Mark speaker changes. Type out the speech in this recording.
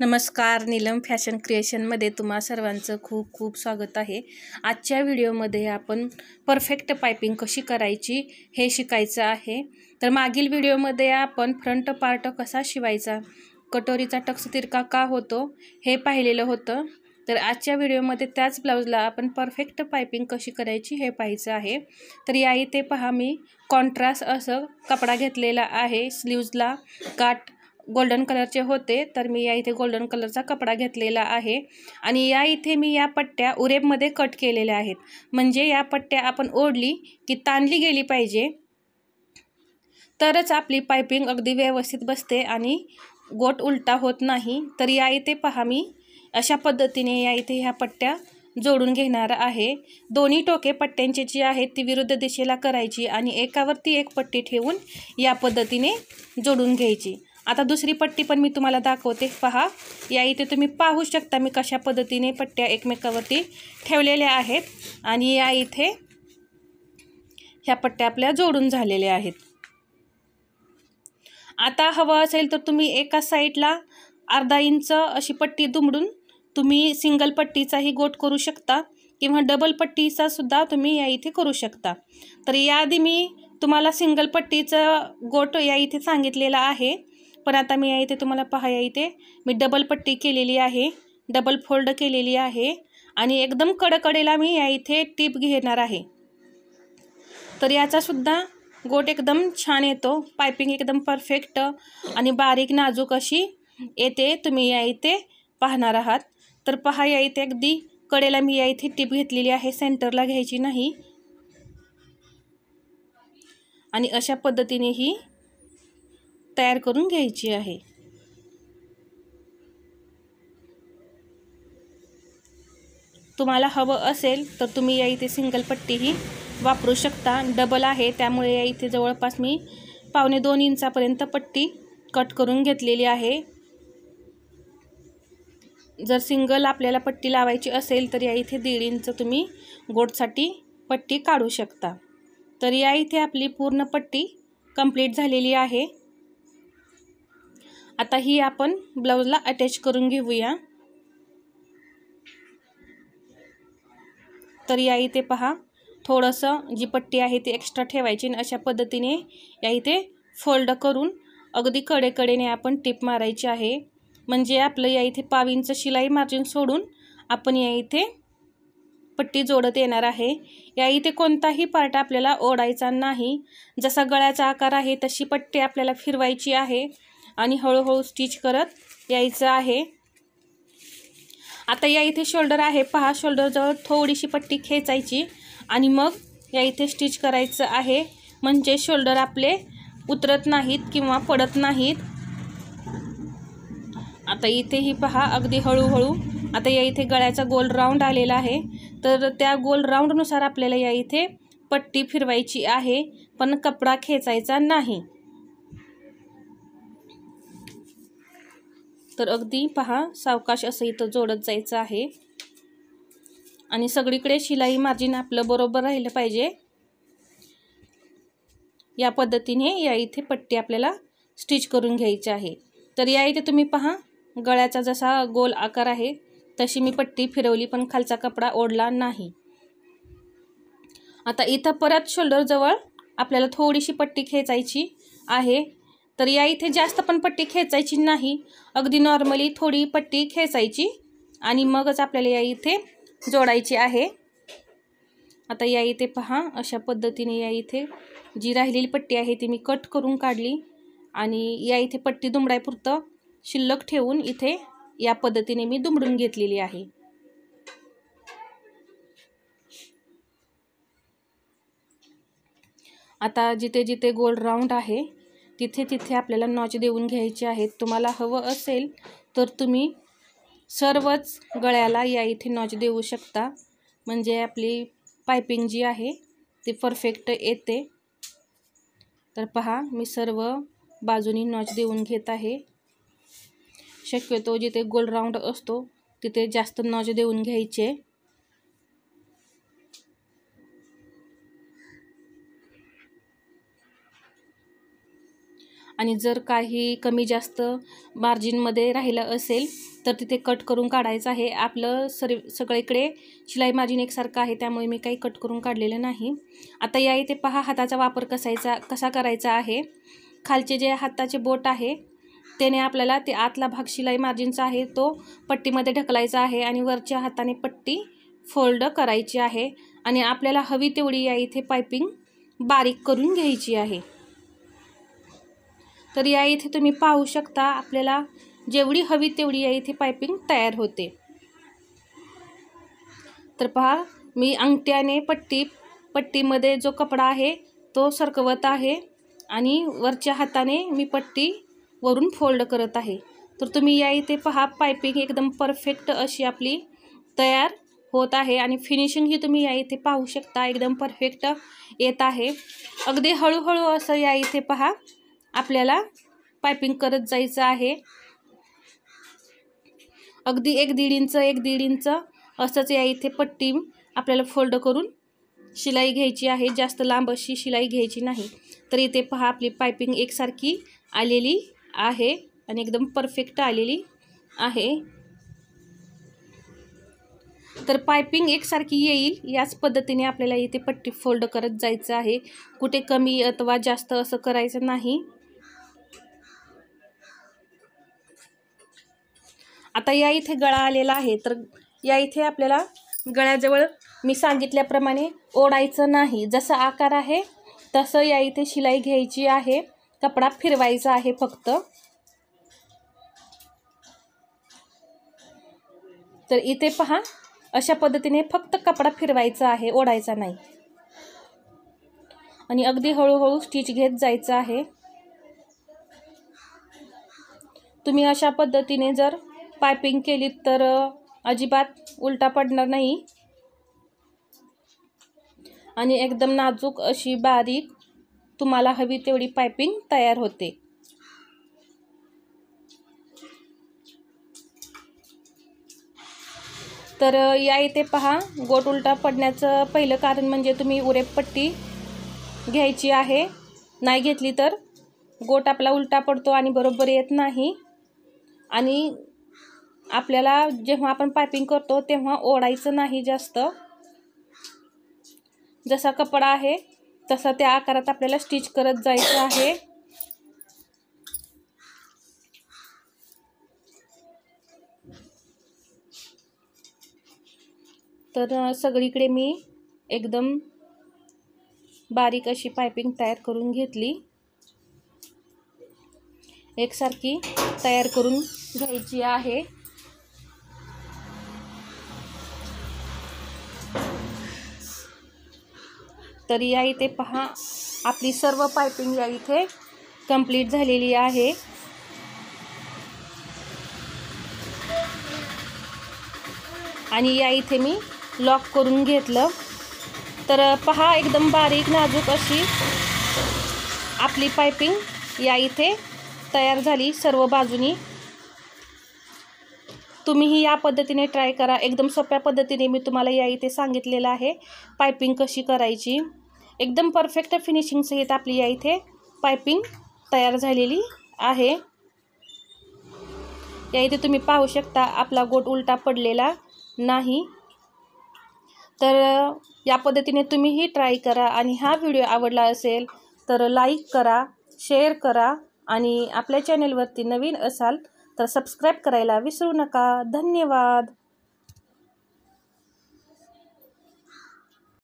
Speaker 1: नमस्कार नीलम फॅशन क्रिएशनमध्ये तुम्हा सर्वांचं खूप खूप स्वागत आहे आजच्या व्हिडिओमध्ये आपण परफेक्ट पायपिंग कशी करायची हे शिकायचं आहे तर मागील व्हिडिओमध्ये आपण फ्रंट पार्ट कसा शिवायचा कटोरीचा टक्स तिरका का होतो हे पाहिलेलं होतं तर आजच्या व्हिडिओमध्ये त्याच ब्लाऊजला आपण परफेक्ट पायपिंग कशी करायची हे पाहायचं आहे तर या इथे पहा मी कॉन्ट्रास्ट असं कपडा घेतलेला आहे स्लीव्जला काट गोल्डन कलरचे होते तर मी या इथे गोल्डन कलरचा कपडा घेतलेला आहे आणि या इथे मी या पट्ट्या उरेबमध्ये कट केलेल्या आहेत म्हणजे या पट्ट्या आपण ओढली की ताणली गेली पाहिजे तरच आपली पायपिंग अगदी व्यवस्थित बसते आणि गोट उलटा होत नाही तर या इथे पहा मी अशा पद्धतीने या इथे ह्या पट्ट्या जोडून घेणार आहे दोन्ही टोके पट्ट्यांचे जी आहेत ती विरुद्ध दिशेला करायची आणि एकावरती एक पट्टी ठेवून या पद्धतीने जोडून घ्यायची आता दुसरी पट्टी पण मी तुम्हाला दाखवते पहा या इथे तुम्ही पाहू शकता मी कशा पद्धतीने पट्ट्या एकमेकावरती ठेवलेल्या आहेत आणि या इथे ह्या पट्ट्या आपल्या जोडून झालेल्या आहेत आता हवं असेल तर तुम्ही एका साईडला अर्धा इंच अशी पट्टी दुमडून तुम्ही सिंगल पट्टीचाही गोट करू शकता किंवा डबल पट्टीचा सुद्धा तुम्ही या इथे करू शकता तर याआधी मी तुम्हाला सिंगल पट्टीचं गोट या इथे सांगितलेला आहे पण आता मी इथे तुम्हाला पाहाय इथे मी डबल पट्टी केलेली आहे डबल फोल्ड केलेली आहे आणि एकदम कडकडेला मी या इथे टीप घेणार आहे तर याचासुद्धा गोट एकदम छान येतो पायपिंग एकदम परफेक्ट आणि बारीक नाजूक अशी येते तुम्ही या इथे पाहणार आहात तर पहा या इथे अगदी कडेला मी या इथे टीप घेतलेली आहे सेंटरला घ्यायची नाही आणि अशा पद्धतीने ही तयार करून घ्यायची आहे तुम्हाला हवं असेल तर तुम्ही या इथे सिंगल पट्टीही वापरू शकता डबल आहे त्यामुळे या इथे जवळपास मी पावणे दोन इंचापर्यंत पट्टी कट करून घेतलेली आहे जर सिंगल आपल्याला पट्टी लावायची असेल तर या इथे दीड इंच तुम्ही गोडसाठी पट्टी काढू शकता तर या इथे आपली पूर्ण पट्टी कंप्लीट झालेली आहे आता ही आपण ब्लाऊजला अटॅच करून घेऊया तर या इथे पहा थोडंसं जी पट्टी आहे ती एक्स्ट्रा ठेवायची आणि अशा पद्धतीने या इथे फोल्ड करून अगदी कडेकडेने आपण टिप मारायची आहे म्हणजे आपलं या इथे पावींचं शिलाई मार्जिन सोडून आपण या इथे पट्टी जोडत येणार आहे या इथे कोणताही पार्ट आपल्याला ओढायचा नाही जसा गळ्याचा आकार आहे तशी पट्टी आपल्याला फिरवायची आहे आणि हळूहळू स्टिच करत यायचं आहे आता या इथे शोल्डर आहे पहा शोल्डरजवळ थोडीशी पट्टी खेचायची आणि मग या इथे स्टिच करायचं आहे म्हणजे शोल्डर आपले उतरत नाहीत किंवा पडत नाहीत आता इथेही पहा अगदी हळूहळू आता या इथे गळ्याचा गोल राऊंड आलेला आहे तर त्या गोल राऊंडनुसार आपल्याला या इथे पट्टी फिरवायची आहे पण कपडा खेचायचा नाही तर अगदी पहा सावकाश असं इथं जोडत जायचं आहे आणि सगळीकडे शिलाई मार्जिन आपलं बरोबर राहिलं पाहिजे या पद्धतीने या इथे पट्टी आपल्याला स्टिच करून घ्यायची आहे तर या इथे तुम्ही पहा गळ्याचा जसा गोल आकार आहे तशी मी पट्टी फिरवली पण खालचा कपडा ओढला नाही आता इथं परत शोल्डरजवळ आपल्याला थोडीशी पट्टी खेचायची आहे तर या इथे जास्त पण पट्टी खेचायची नाही अगदी नॉर्मली थोडी पट्टी खेचायची आणि मगच आपल्याला या इथे जोडायची आहे आता या इथे पहा अशा पद्धतीने या इथे जी राहिलेली पट्टी आहे ती मी कट करून काढली आणि या इथे पट्टी दुमडायपुरतं शिल्लक ठेवून इथे या पद्धतीने मी दुमडून घेतलेली आहे आता जिथे जिथे गोल राऊंड आहे तिथे तिथे आपल्याला नॉच देऊन घ्यायचे आहेत तुम्हाला हवं असेल तर तुम्ही सर्वच गळ्याला या इथे नॉच देऊ शकता म्हणजे आपली पायपिंग जी आहे ती परफेक्ट येते तर पहा मी सर्व बाजूनी नॉच देऊन घेत आहे शक्यतो जिथे गोल राऊंड असतो तिथे जास्त नॉच देऊन घ्यायचे आणि जर काही कमी जास्त मार्जिनमध्ये राहिलं असेल तर तिथे कट करून काढायचं आहे आपलं सर सगळीकडे शिलाई मार्जिन एकसारखं आहे त्यामुळे मी काही कट करून काढलेलं नाही आता या इथे पहा हाताचा वापर कसायचा कसा करायचा आहे खालचे जे हाताचे बोट आहे त्याने आपल्याला ते आतला भाग शिलाई मार्जिनचा आहे तो पट्टीमध्ये ढकलायचा आहे आणि वरच्या हाताने पट्टी फोल्ड करायची आहे आणि आपल्याला हवी तेवढी या इथे पायपिंग बारीक करून घ्यायची आहे तर या इथे तुम्ही पाहू शकता आपल्याला जेवढी हवी तेवढी या इथे पायपिंग तयार होते तर पहा मी अंगठ्याने पट्टी पट्टीमध्ये जो कपडा आहे तो सरकवत आहे आणि वरच्या हाताने मी पट्टी वरून फोल्ड करत आहे तर तुम्ही या इथे पहा पायपिंग एकदम परफेक्ट अशी आपली तयार होत आहे आणि फिनिशिंग ही तुम्ही या इथे पाहू शकता एकदम परफेक्ट येत आहे अगदी हळूहळू असं या इथे पहा आपल्याला पायपिंग करत जायचं आहे अगदी एक दीड इंच एक दीड इंच असंच या इथे पट्टी आपल्याला फोल्ड करून शिलाई घ्यायची आहे जास्त लांब अशी शिलाई घ्यायची नाही तर इथे पहा आपली पायपिंग एकसारखी आलेली आहे आणि एकदम परफेक्ट आलेली आहे तर पायपिंग एकसारखी येईल याच पद्धतीने आपल्याला इथे पट्टी फोल्ड करत जायचं आहे कुठे कमी अथवा जास्त असं करायचं नाही आता या इथे गळा आलेला आहे तर या इथे आपल्याला गळ्याजवळ मी सांगितल्याप्रमाणे ओढायचं नाही जसं आकार आहे तसं या इथे शिलाई घ्यायची आहे कपडा फिरवायचा आहे फक्त तर इथे पहा अशा पद्धतीने फक्त कपडा फिरवायचा आहे ओढायचा नाही आणि अगदी हळूहळू स्टिच घेत जायचं आहे तुम्ही अशा पद्धतीने जर पायपिंग केलीत तर अजिबात उलटा पडणार नाही आणि एकदम नाजूक अशी बारीक तुम्हाला हवी तेवढी पायपिंग तयार होते तर या इथे पहा गोट उलटा पडण्याचं पहिलं कारण म्हणजे तुम्ही उरेपट्टी घ्यायची आहे नाही घेतली तर गोट आपला उलटा पडतो आणि बरोबर येत नाही आणि आपल्याला जेव्हा आपण पायपिंग करतो तेव्हा ओढायचं नाही जास्त जसा कपडा आहे तसा त्या आकारात आपल्याला स्टिच करत जायचं आहे तर सगळीकडे मी एकदम बारीक अशी पायपिंग तयार करून घेतली एकसारखी तयार करून घ्यायची आहे तर या इथे पहा आपली सर्व पायपिंग या इथे कंप्लीट झालेली आहे आणि या इथे मी लॉक करून घेतलं तर पहा एकदम बारीक नाजूक अशी आपली पायपिंग या इथे तयार झाली सर्व बाजूनी तुम्हीही या पद्धतीने ट्राय करा एकदम सोप्या पद्धतीने मी तुम्हाला या इथे सांगितलेलं आहे पायपिंग कशी करायची एकदम परफेक्ट फिनिशिंगसहित आपली या इथे पायपिंग तयार झालेली आहे या इथे तुम्ही पाहू शकता आपला गोट उलटा पडलेला नाही तर या पद्धतीने तुम्हीही ट्राय करा आणि हा व्हिडिओ आवडला असेल तर लाईक करा शेअर करा आणि आपल्या चॅनलवरती नवीन असाल तर सबस्क्राईब करायला विसरू नका धन्यवाद